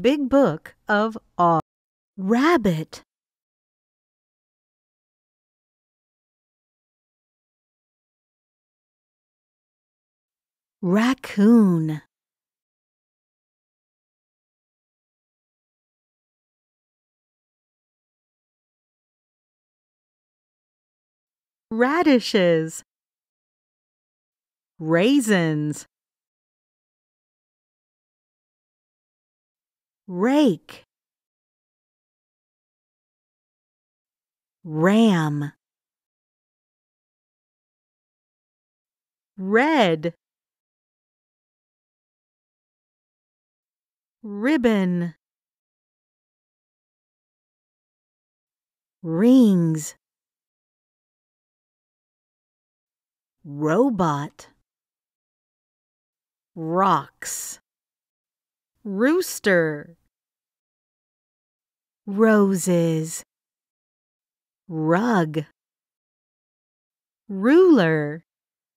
Big Book of all Rabbit. Raccoon. Radishes. Raisins. rake ram red ribbon rings robot rocks rooster roses rug ruler